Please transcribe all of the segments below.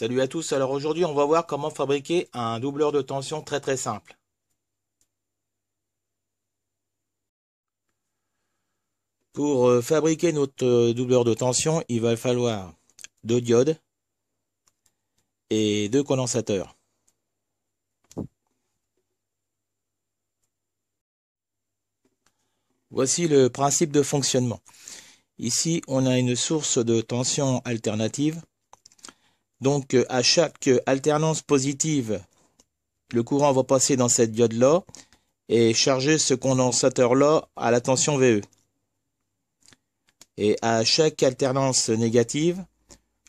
Salut à tous, alors aujourd'hui on va voir comment fabriquer un doubleur de tension très très simple. Pour euh, fabriquer notre euh, doubleur de tension, il va falloir deux diodes et deux condensateurs. Voici le principe de fonctionnement. Ici, on a une source de tension alternative donc euh, à chaque euh, alternance positive, le courant va passer dans cette diode-là et charger ce condensateur-là à la tension VE. Et à chaque alternance négative,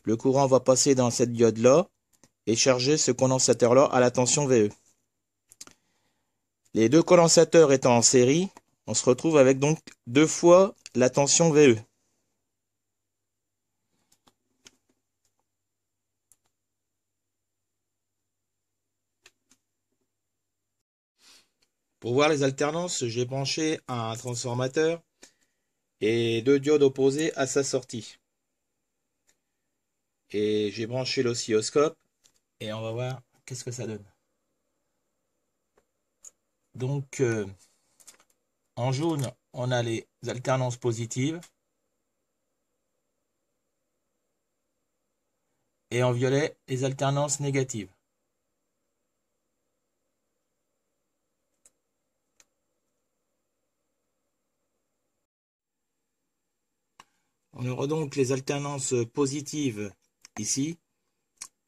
le courant va passer dans cette diode-là et charger ce condensateur-là à la tension VE. Les deux condensateurs étant en série, on se retrouve avec donc deux fois la tension VE. Pour voir les alternances, j'ai branché un transformateur et deux diodes opposées à sa sortie. Et j'ai branché l'oscilloscope et on va voir qu'est-ce que ça donne. Donc euh, en jaune, on a les alternances positives. Et en violet, les alternances négatives. On aura donc les alternances positives ici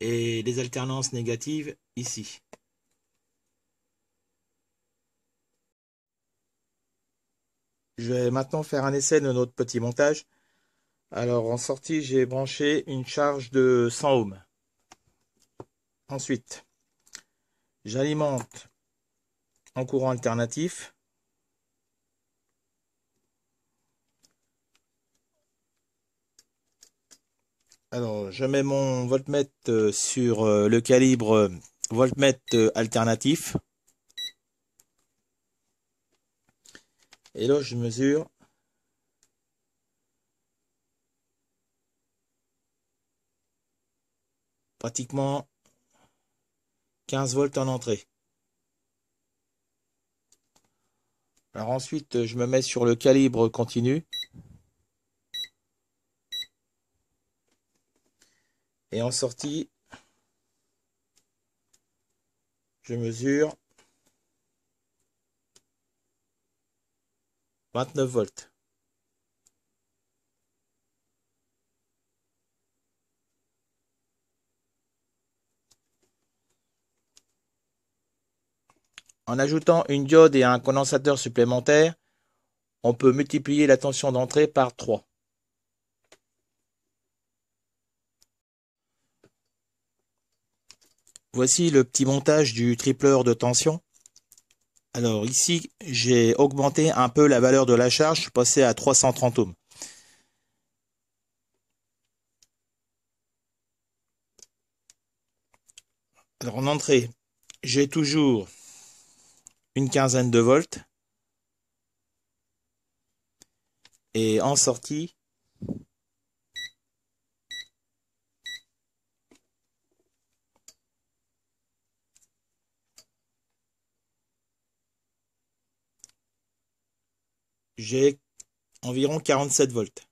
et les alternances négatives ici. Je vais maintenant faire un essai de notre petit montage. Alors en sortie, j'ai branché une charge de 100 ohms. Ensuite, j'alimente en courant alternatif Alors, je mets mon voltmètre euh, sur euh, le calibre euh, voltmètre alternatif. Et là, je mesure. Pratiquement 15 volts en entrée. Alors ensuite, je me mets sur le calibre continu. Et en sortie, je mesure 29 volts. En ajoutant une diode et un condensateur supplémentaire, on peut multiplier la tension d'entrée par 3. Voici le petit montage du tripleur de tension. Alors ici, j'ai augmenté un peu la valeur de la charge, je suis passé à 330 ohms. Alors en entrée, j'ai toujours une quinzaine de volts. Et en sortie, J'ai environ 47 volts.